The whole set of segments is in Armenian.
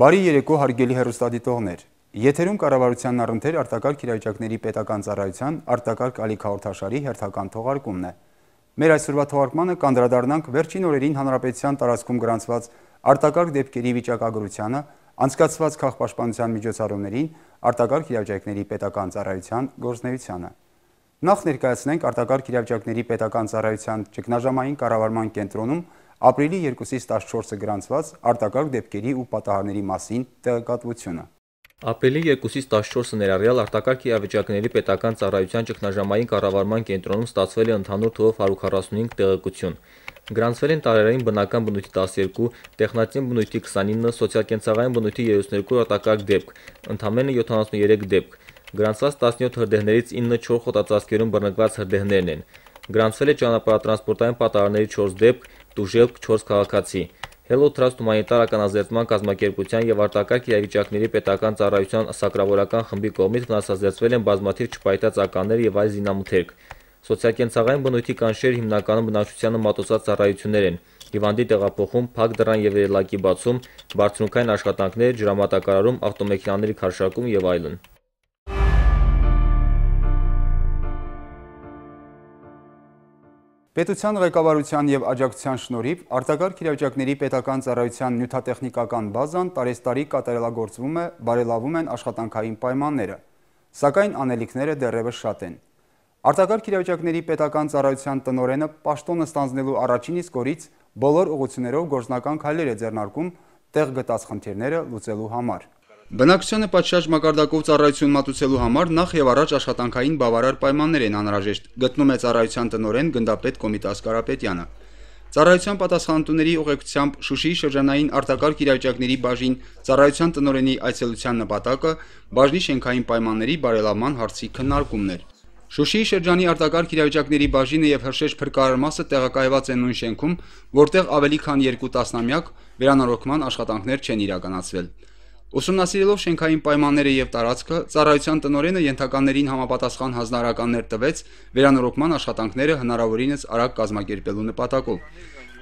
Բարի երեկո հարգելի հերոստադիտողներ։ Եթերում կառավարության առընթեր արտակարգ իրավիճակների պետական ծառայության արտակարգ ալիք հաղորդաշարի հերթական թողարկումն է։ Մեր այսօրվա թողարկմանը կանդրադառնանք վերջին օրերին հանրապետության տարածքում գրանցված արտակարգ դեպքերի վիճակագրությանը, անցկացված քաղաքապաշտպանության միջոցառումներին, արտակարգ իրավիճակների պետական ծառայության գործնեությանը։ Նախ ներկայացնենք արտակարգ իրավիճակների պետական ծառայության ճգնաժամային կառավարման կենտրոնում Ապրիլի 2-ից 14-ը գրանցված արտակարգ դեպքերի ու պատահարների մասին տեղեկատվությունը։ Ապրիլի 2-ից 14-ը ներառյալ արտակարգ իրավիճակների պետական ծառայության ճգնաժամային կառավարման կենտրոնում ստացվել է ընդհանուր թվով 145 տեղեկություն։ Գրանցվել են տարերային բնական բնույթի 12, տեխնատին բնույթի 29, սոցիալ-կենցաղային բնույթի 32 արտակարգ դեպք, ընդամենը 73 դեպք։ Գրանցված 17 հրդեհներից 9 չոր խոտածածկերում բռնկված հրդեհներն են։ Գրանցվել է ճանապարհատրանսպորտային պատահարների 4 դեպք, Տուժելք 4 քաղաքացի։ Hello Trust հումանիտար ականաձերծման կազմակերպության եւ արտակարգ իրավիճակների պետական ծառայության սակրավորական խմբի կողմից վնասազերծվել են բազմաթիվ չպայտած ականներ եւ այլ զինամթերք։ Սոցիալկենցաղային բնույթի կանշեր հիմնականում բնակչությանը մատուցած ծառայություններ են՝ հիվանդի տեղափոխում, փակ դրան եւ երելակի բացում, բարձունքային աշխատանքներ, ջրամատակարարում, ավտոմեքենաների քարշակում եւ այլն։ Պետության ղեկավարության եւ աջակցության շնորհիվ արտակարգ իրավիճակների պետական ծառայության նյութատեխնիկական բազան տարեստարի կատարելագործվում է, բարելավում են աշխատանքային պայմանները, սակայն անելիքները դեռևս շատ են։ Արտակարգ իրավիճակների պետական ծառայության տնօրենը պաշտոնը ստանձնելու առաջին իսկ օրից բոլոր ուղություներով գործնական քայլեր է ձեռնարկում տեղ գտած խնդիրները լուծելու համար։ Բնակչությանը պատշաճ մակարդակով ծառայություն մատուցելու համար նախ եւ առաջ աշխատանքային բավարար պայմաններ են անհրաժեշտ, գտնում է ծառայության տնորեն գնդապետ Կոմիտաս Կարապետյանը։ Ծառայության պատասխանատուների ուղեկցությամբ Շուշիի շրջանային արտակարգ իրավիճակների բաժին ծառայության տնորենի այցելության նպատակը բաժնի շենքային պայմանների բարելավման հարցի քննարկումն էր։ Շուշիի շրջանի արտակարգ իրավիճակների բաժինը եւ Հրշեջ փրկարարմասը տեղակայված են նույն շենքում, որտեղ ավելի քան 2 տասնամյակ վերանորոգման աշխատանքներ չեն իրականացվել։ Ուսումնասիրելով շենքային պայմանները եւ տարածքը, ծառայության տնօրենը ենթականերին համապատասխան հանձնարարականներ տվեց վերանորոգման աշխատանքները հնարավորինս արագ կազմակերպելու նպատակով։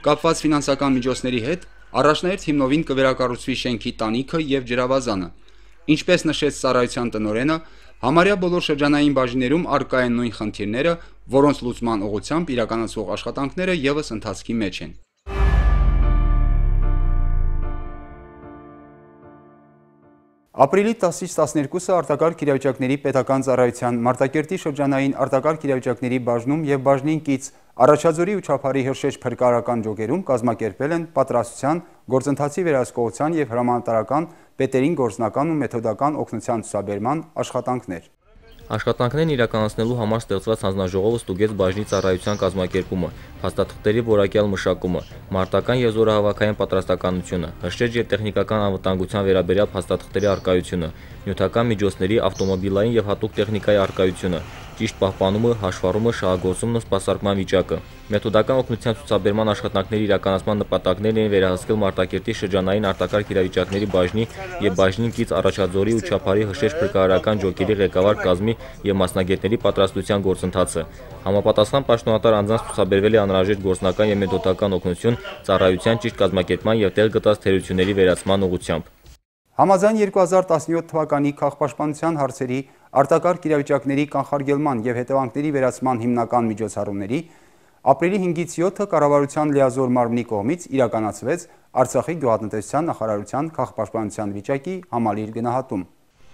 Կապված ֆինանսական միջոցների հետ առաջնահերթ հիմնովին կվերակառուցվի շենքի տանիքը եւ ջրավազանը։ Ինչպես նշեց ծառայության տնօրենը, Համարյա բոլոր շրջանային բաժիներում արկա են նույն խնդիրները, որոնց լուծման ուղղությամբ իրականացող աշխատանքները եւս ընթացքի մեջ են։ Ապրիլի 10-ից 12-ը արտակարգ իրավիճակների պետական ծառայության Մարտակերտի շրջանային արտակարգ իրավիճակների բաժնում եւ բաժնին կից Արաչաձորի ու Չափարի հրշեջ փրկարարական ջոկերում կազմակերպել են պատրաստության, գործընթացի վերահսկողության եւ հրամանատարական պետերին գործնական ու մեթոդական օգնության ցուսաբերման աշխատանքներ։ Աշխատանքներն իրականացնելու համար ստեղծված հանձնաժողովը ստուգեց բաժնի ծառայության կազմակերպումը, փաստաթղթերի որակյալ մշակումը, մարտական եւ զորահավաքային պատրաստականությունը, հրշեջ եւ տեխնիկական անվտանգության վերաբերյալ փաստաթղթերի արկայությունը, նյութական միջոցների, ավտոմոբիլային եւ հատուկ տեխնիկայի արկայությունը, ճիշտ պահպանումը, հաշվառումը, շահագործումն ու սպասարկման վիճակը։ Մեթոդական օգնության ցուցաբերման աշխատանքների իրականացման նպատակներն են վերահսկել Մարտակերտի շրջանային արտակարգ իրավիճակների բաժնի եւ բաժնին կից առաջաձորի ու Չապարի հրշեջ փրկարարական ջոկերի ղեկավար կազմի եւ մասնագետների պատրաստության գործընթացը։ Համապատասխան պաշտոնատար անձանց ցուցաբերվել է անհրաժեշտ գործնական եւ մեթոդական օգնություն ծառայության ճիշտ կազմակերպման եւ տեղ գտած թերությունների վերացման ուղղությամբ։ Համաձայն 2017 թվականի քաղաքապաշտպանության հարցերի արտակարգ իրավիճակների կանխարգելման եւ հետևանքների վերացման հիմնական միջոցառումների ապրիլի 5-ից 7-ը կառավարության լիազոր մարմնի կողմից իրականացվեց Արցախի գյուղատնտեսության նախարարության քաղաքապաշտպանության վիճակի համալիր գնահատում։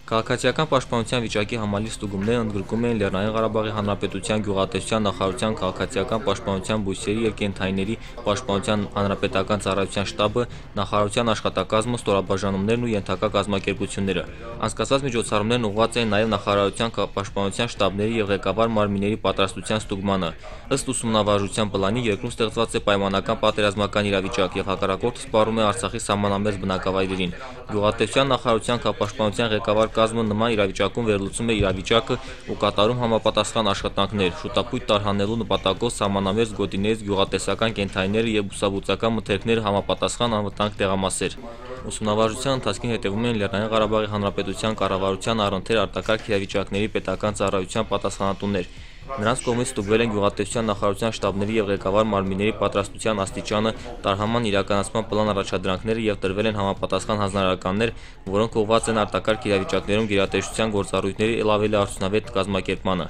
Քաղաքացիական պաշտպանության վիճակի համալիր ստուգումները ընդգրկում են Լեռնային Ղարաբաղի Հանրապետության Գյուղատնտեսության նախարարության քաղաքացիական պաշտպանության բույսերի եւ կենդանիների պաշտպանության հանրապետական ծառայության շտաբը, նախարարության աշխատակազմը, ստորաբաժանումներն ու ենթակա կազմակերպությունները։ Անցկացված միջոցառումներն ուղղված են նաեւ նախարարության պաշտպանության շտաբների եւ ղեկավար մարմինների պատրաստության ստուգմանը։ Ըստ ուսումնավարժության պլանի երկրում ստեղծված է պայմանական պատերազմական իրավիճակ եւ հակառակորդը սպառում է Արցախի սահմանամերձ բնակավայրերին։ Գյուղատնտեսության նախարարության քաղաքապաշտպանության ղեկավար պատվակազմը նման իրավիճակում վերլուծում է իրավիճակը ու կատարում համապատասխան աշխատանքներ, շուտապույտ տարհանելու նպատակով սահմանամերձ գոտիներից գյուղատեսական կենդանիները եւ բուսաբուծական մթերքները համապատասխան անվտանգ տեղամասեր։ Ուսումնավարժության ընթացքին հետևում են Լեռնային Ղարաբաղի Հանրապետության կառավարության առընթեր արտակարգ իրավիճակների պետական ծառայության պատասխանատուներ։ Նրանց կողմից ստուգվել են գյուղատնտեսության նախարարության շտաբների եւ ղեկավար մարմինների պատրաստության աստիճանը, տարհաման իրականացման պլան առաջադրանքները եւ տրվել են համապատասխան հանձնարարականներ, որոնք ուղղված են արտակարգ իրավիճակներում գերատեսչության գործառույթների ելավելի արդյունավետ կազմակերպմանը։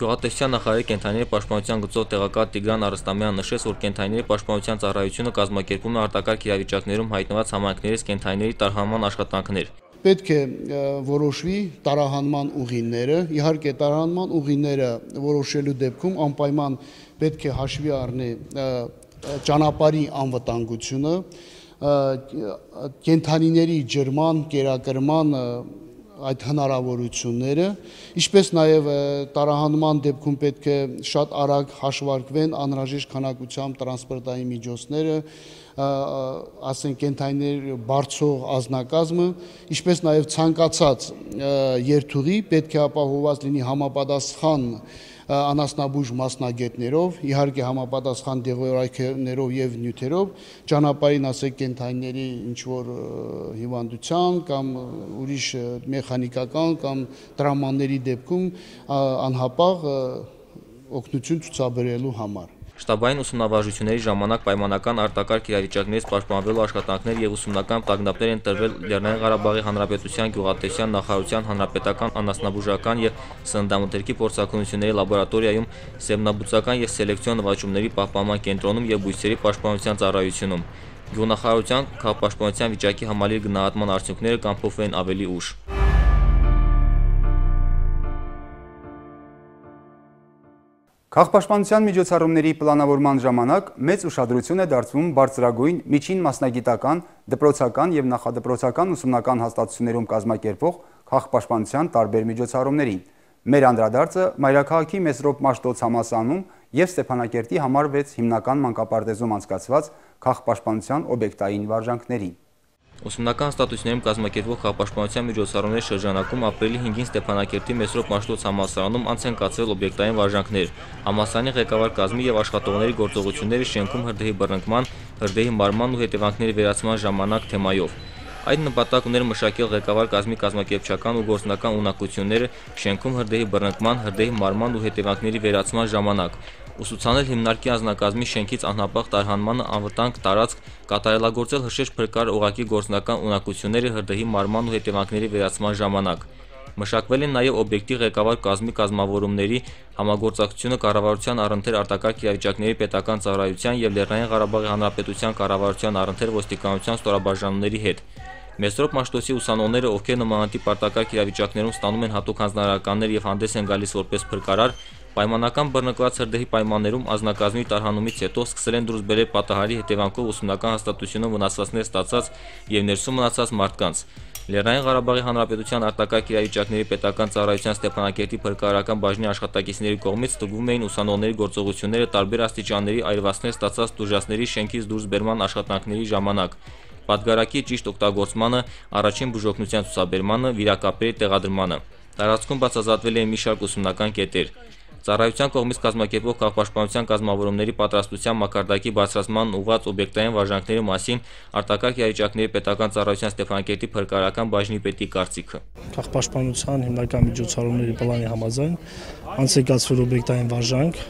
Գյուղատնտեսության նախարարի կենթանիների պաշտպանության գծով տեղակալ Տիգրան Արստամյանը նշեց, որ կենթանիների պաշտպանության ծառայությունը կազմակերպում է արտակարգ իրավիճակներում հայտնված համայնքներից կենթանիների տարհանման աշխատանքներ պետք է որոշվի տարահանման ուղիները, իհարկե տարահանման ուղիները որոշելու դեպքում անպայման պետք է հաշվի առնի ճանապարհի անվտանգությունը, կենթանիների ջերման, կերակրման այդ հնարավորությունները, ինչպես նաև տարահանման դեպքում պետք է շատ արագ հաշվարկվեն անհրաժեշտ քանակությամբ տրանսպորտային միջոցները, ասենք կենթայիներ բարձող ազնակազմը, ինչպես նաև ցանկացած երթուղի պետք է ապահովված լինի համապատասխան անասնաբույժ մասնագետներով, իհարկե համապատասխան դեղորայքներով եւ նյութերով, ճանապարհին ասեք կենթայիների ինչ որ հիվանդության կամ ուրիշ մեխանիկական կամ տրամաների դեպքում անհապաղ օգնություն ցուցաբերելու համար Շտաբային ուսումնավարժությունների ժամանակ պայմանական արտակարգ իրավիճակներից պաշտպանվելու աշխատանքներ եւ ուսումնական տագնապներ են տրվել Լեռնային Ղարաբաղի Հանրապետության Գյուղատնտեսության նախարարության հանրապետական անասնաբուժական եւ սննդամթերքի փորձակնությունների լաբորատորիայում, սեմնաբուծական եւ սելեկցիոն նվաճումների պահպանման կենտրոնում եւ բույսերի պաշտպանության ծառայությունում։ Գյուղնախարարության քաղաքապաշտպանության վիճակի համալիր գնահատման արդյունքները կանփոփվեն ավելի ուշ։ Քաղաքպաշտպանության միջոցառումների պլանավորման ժամանակ մեծ ուշադրություն է դարձվում բարձրագույն միջին մասնագիտական, դպրոցական եւ նախադպրոցական ուսումնական հաստատություններում կազմակերպող քաղաքպաշտպանության տարբեր միջոցառումներին։ Մեր անդրադարձը Մայրաքաղաքի Մեսրոպ Մաշտոց համասանում եւ Ստեփանակերտի համար 6 հիմնական մանկապարտեզում անցկացված քաղաքպաշտպանության օբյեկտային վարժանքներին։ Ուսումնական ստատուսներում կազմակերպվող հապաշտպանության միջոցառումների շրջանակում ապրիլի 5-ին Ստեփանակերտի Մեսրոպ Մաշտոց համալսարանում անց են կացվել օբյեկտային վարժանքներ։ Համալսարանի ղեկավար կազմի եւ աշխատողների գործողությունները շենքում հրդեհի բռնկման, հրդեհի մարման ու հետևանքների վերացման ժամանակ թեմայով։ Այդ նպատակ ուներ մշակել ղեկավար կազմի կազմակերպչական ու գործնական ունակությունները շենքում հրդեհի բռնկման, հրդեհի մարման ու հետևանքների վերացման ժամանակ, ուսուցանել հիմնարկի անձնակազմի շենքից անհապաղ տարհանմանը անվտանգ տարածք, կատարելագործել հրշեջ փրկար օղակի գործնական ունակությունները հրդեհի մարման ու հետևանքների վերացման ժամանակ։ Մշակվել են նաև օբյեկտի ղեկավար կազմի կազմավորումների համագործակցությունը կառավարության առընթեր արտակարգ իրավիճակների պետական ծառայության եւ Լեռնային Ղարաբաղի Հանրապետության կառավարության առընթեր ոստիկանության ստորաբաժանումների հետ։ Մեսրոպ Մաշտոցի ուսանողները, ովքեր նմանատիպ պարտակարգ իրավիճակներում ստանում են հատուկ հանձնարարականներ եւ հանդես են գալիս որպես փրկարար, պայմանական բռնկված հրդեհի պայմաններում ազնակազմի տարհանումից հետո սկսել են դուրս բերել պատահարի հետևանքով ուսումնական հաստատությունով վնասվածքներ ստացած եւ ներսում մնացած մարդկանց։ Լեռնային Ղարաբաղի Հանրապետության արտակարգ իրավիճակների պետական ծառայության Ստեփանակերտի փրկարարական բաժնի աշխատակիցների կողմից տգում էին ուսանողների գործողությունները տարբեր աստիճանների այրվածքներ ստացած դժվարների շենքից դուրս բերման աշխատանքների ժամանակ։ Պատգարակի ճիշտ օգտագործմանը, առաջին բուժօգնության ցուցաբերմանը, վիրակապերի տեղադրմանը։ Տարածքում բացազատվել են մի շարք ուսումնական կետեր։ Ծառայության կողմից կազմակերպվող քաղաքապաշտպանության կազմավորումների պատրաստության մակարդակի բարձրացման ուղղված օբյեկտային վարժանքների մասին արտակարգ իրավիճակների պետական ծառայության Ստեփանակերտի փրկարարական բաժնի պետի կարծիքը։ Քաղաքապաշտպանության հիմնական միջոցառումների պլանի համաձայն անցեկացվել օբյեկտային վարժանք,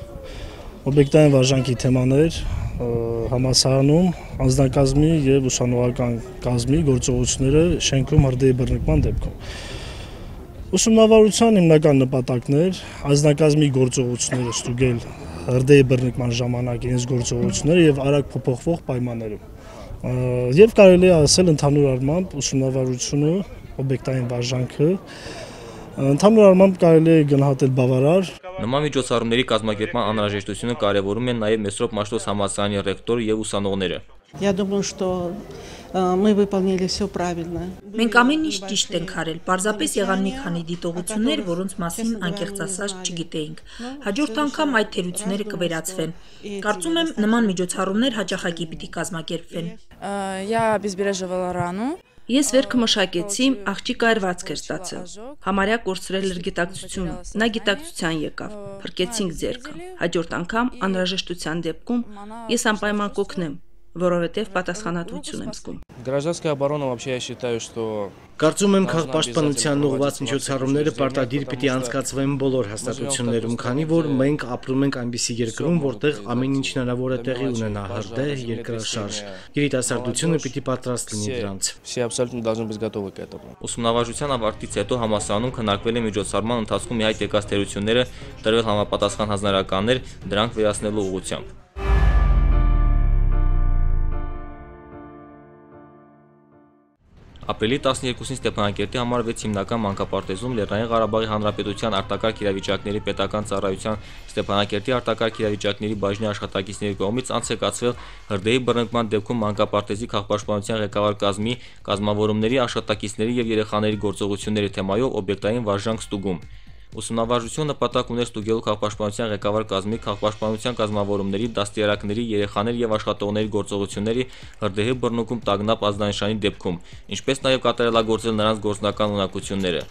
օբյեկտային վարժանքի թեմաներ, համասարանում անձնակազմի եւ ուսանողական կազմի գործողությունները շենքում հրդեհի բռնկման դեպքում։ Ուսումնավարության հիմնական նպատակն էր անձնակազմի գործողությունները ստուգել հրդեհի բռնկման ժամանակ իրենց գործողությունները եւ արագ փոփոխվող պայմաններում։ Եվ կարելի է ասել ընդհանուր առմամբ ուսումնավարությունը օբյեկտային վարժանքը Ընդհանուր առմամբ կարելի է գնահատել բավարար։ Նման միջոցառումների կազմակերպման անհրաժեշտությունը կարևորում են նաև Մեսրոպ Մաշտոց համալսարանի ռեկտորը եւ ուսանողները։ Я думаю, что э, мы выполнили все правильно։ Մենք ամեն ինչ ճիշտ ենք արել։ Պարզապես եղան մի քանի դիտողություններ, որոնց մասին անկեղծ ասած չգիտեինք։ Հաջորդ անգամ այդ թերությունները կվերացվեն։ Կարծում եմ, նման միջոցառումներ հաճախակի պիտի կազմակերպվեն։ э, Я обезбереживала рану։ Ես վերքը մշակեցի, աղջիկը արվածք էր ստացել։ Համարյա կորցրել էր գիտակցությունը։ Նա գիտակցության եկավ։ Փրկեցինք ձերքը։ Հաջորդ անգամ անհրաժեշտության դեպքում ես անպայման կօգնեմ որովհետև պատասխանատվություն եմ զգում։ Гражданская оборона вообще я считаю, что Կարծում եմ քաղաքապաշտպանության ուղղված միջոցառումները պարտադիր պիտի անցկացվեն բոլոր հաստատություններում, քանի որ մենք ապրում ենք այնպիսի երկրում, որտեղ ամեն ինչ հնարավոր է տեղի ունենա հրդեհ, երկրաշարժ։ Երիտասարդությունը պիտի պատրաստ լինի դրանց։ Все абсолютно должны быть готовы к этому։ Ուսումնավարժության ավարտից հետո համասարանում քննարկվել է միջոցառման ընթացքում իհայտ եկած թերությունները, տրվել համապատասխան հանձնարարականներ դրանք վերացնելու ուղղությամբ։ Ապրիլի 12-ին Ստեփանակերտի համարվեց հիմնական մանկապարտեզում Լեռնային Ղարաբաղի Հանրապետության արտակարգ իրավիճակների պետական ծառայության Ստեփանակերտի արտակարգ իրավիճակների բաժնի աշխատակիցների կողմից անցեկացվել հրդեհի բռնկման դեպքում մանկապարտեզի քաղաքպաշտպանության ղեկավար կազմի կազմավորումների աշխատակիցների եւ երեխաների գործողությունների թեմայով օբյեկտային վարժանք ստուգում։ Ուսումնավարժությունը նպատակ ուներ ստուգելու քաղաքապաշտպանության ղեկավար կազմի քաղաքապաշտպանության կազմավորումների դաստիարակների երեխաներ եւ աշխատողների գործողությունների հրդեհի բռնկում տագնապ ազդանշանի դեպքում, ինչպես նաեւ կատարելագործել նրանց գործնական ունակությունները։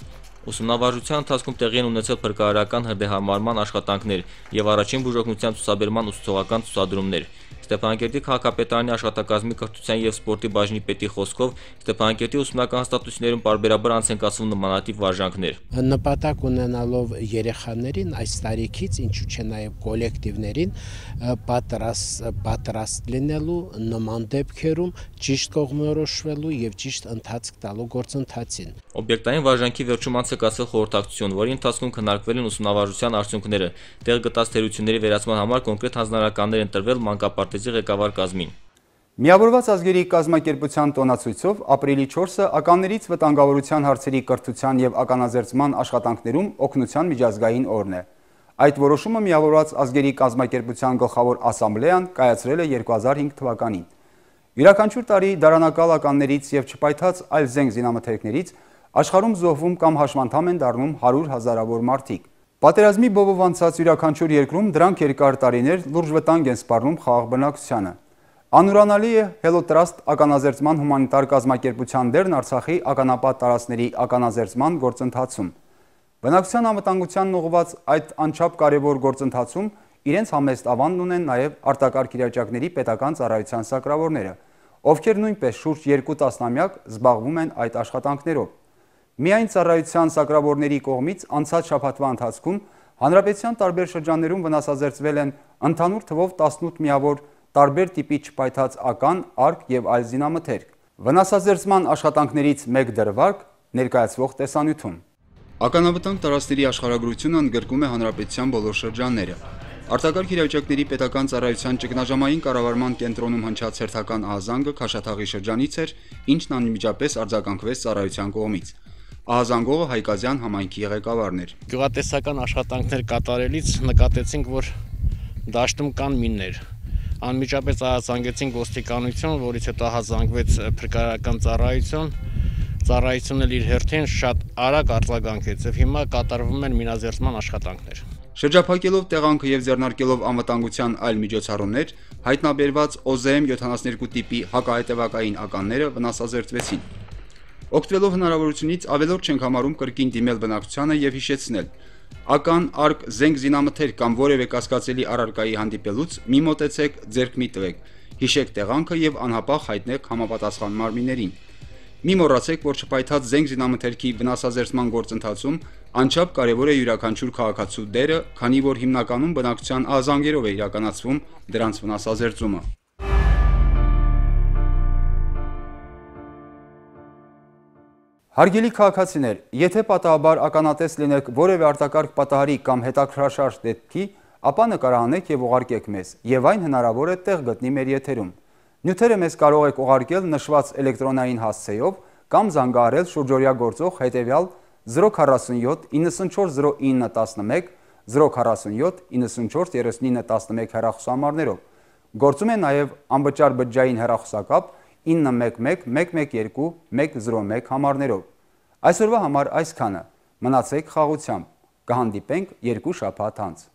Ուսումնավարժության ընթացքում տեղի են ունեցել փրկարարական հրդեհամարման աշխատանքներ եւ առաջին բուժօգնության ցուսաբերման ուսուցողական ցուսադրումներ։ Ստեփանակերտի քաղաքապետարանի աշխատակազմի կրթության եւ սպորտի բաժնի պետի խոսքով Ստեփանակերտի ուսումնական հաստատություններում բարբերաբար անց են կացվում նմանատիպ վարժանքներ։ Նպատակ ունենալով երեխաներին այս տարիքից ինչու՞ չէ նաեւ կոլեկտիվներին պատրաստ պատրաստ լինելու նման դեպքերում ճիշտ կողմնորոշվելու եւ ճիշտ ընթացք տալու գործընթացին։ Օբյեկտային վարժանքի վերջում անց է կացել խորհրդակցություն, որի ընթացքում քննարկվել են ուսումնավարժության արդյունքները։ Տեղ գտած թերությունների վերացման համար կոնկրետ հանձնարարականներ են տրվել մանկապարտ քարտեզի ղեկավար կազմին։ Միավորված ազգերի կազմակերպության տոնացույցով ապրիլի 4-ը ականներից վտանգավորության հարցերի կրթության եւ ականաձերծման աշխատանքներում օգնության միջազգային օրն է։ Այդ որոշումը միավորված ազգերի կազմակերպության գլխավոր ասամբլեան կայացրել է 2005 թվականին։ Յուրաքանչյուր տարի դարանակալ ականներից եւ չփայտած այլ զենք զինամթերքներից աշխարհում զոհվում կամ հաշմանդամ են դառնում 100 հազարավոր մարդիկ։ Պատերազմի բովով անցած յուրաքանչյուր երկրում դրանք երկար տարիներ լուրջ վտանգ են սպառնում խաղաղ բնակչությանը։ Անուրանալի է հելոտրաստ ականաձերծման հումանիտար կազմակերպության դերն Արցախի ականապատ տարածքների ականաձերծման գործընթացում։ Բնակչության անվտանգությանն ուղղված այդ անչափ կարևոր գործընթացում իրենց համեստ ավանն ունեն նաև արտակարգ իրավիճակների պետական ծառայության սակրավորները, ովքեր նույնպես շուրջ 2 տասնամյակ զբաղվում են այդ աշխատանքներով։ Միայն ծառայության սակրավորների կողմից անցած շաբաթվա ընթացքում հանրապետության տարբեր շրջաններում վնասազերծվել են ընդհանուր թվով 18 միավոր տարբեր տիպի չփայտած ական, արկ եւ այլ զինամթերք։ Վնասազերծման աշխատանքներից մեկ դրվագ ներկայացվող տեսանյութում։ Ականավտանգ տարածքների աշխարհագրությունը ընդգրկում է հանրապետության բոլոր շրջանները։ Արտակարգ իրավիճակների պետական ծառայության ճգնաժամային կառավարման կենտրոնում հնչած հերթական ահազանգը Խաշաթաղի շրջանից էր, ինչն անմիջապես արձագանքվեց ծառայության կողմից։ Ահազանգողը Հայկազյան համայնքի ղեկավարն էր։ Գյուղատեսական աշխատանքներ կատարելից նկատեցինք, որ դաշտում կան միններ։ Անմիջապես ահազանգեցինք ոստիկանություն, որից հետո ահազանգվեց փրկարարական ծառայություն։ Ծառայությունն էլ իր հերթին շատ արագ արձագանքեց եւ հիմա կատարվում են մինազերծման աշխատանքներ։ Շրջափակելով տեղանքը եւ ձեռնարկելով անվտանգության այլ միջոցառումներ, հայտնաբերված OZM 72 տիպի հակահայտևակային ականները վնասազերծվեցին։ Օգտվելով հնարավորությունից ավելորդ չենք համարում կրկին դիմել բնակչությանը եւ հիշեցնել. ական արկ զենք զինամթեր կամ որևէ կասկածելի առարկայի հանդիպելուց մի մոտեցեք, ձեռք մի տվեք։ Հիշեք տեղանքը եւ անհապաղ հայտնեք համապատասխան մարմիներին։ Մի մոռացեք, որ չփայտած զենք զինամթերքի վնասազերծման գործընթացում անչափ կարևոր է յուրաքանչյուր քաղաքացու դերը, քանի որ հիմնականում բնակչության ազանգերով է իրականացվում դրանց վնասազերծումը։ Հարգելի քաղաքացիներ, եթե պատահաբար ականատես լինեք որևէ արտակարգ պատահարի կամ հետաքրաշարժ դեպքի, ապա նկարահանեք եւ ուղարկեք մեզ, եւ այն հնարավոր է տեղ գտնի մեր եթերում։ Նյութերը մեզ կարող եք ուղարկել նշված էլեկտրոնային հասցեով կամ զանգահարել շուրջօրյա գործող հետեւյալ 047 940911 047 943911 հեռախոսահամարներով։ Գործում է նաեւ անվճար բջջային հեռախոսակապ 0 911 112 101 համարներով։ Այսօրվա համար այսքանը։ Մնացեք խաղությամբ։ Կհանդիպենք երկու շաբաթ անց։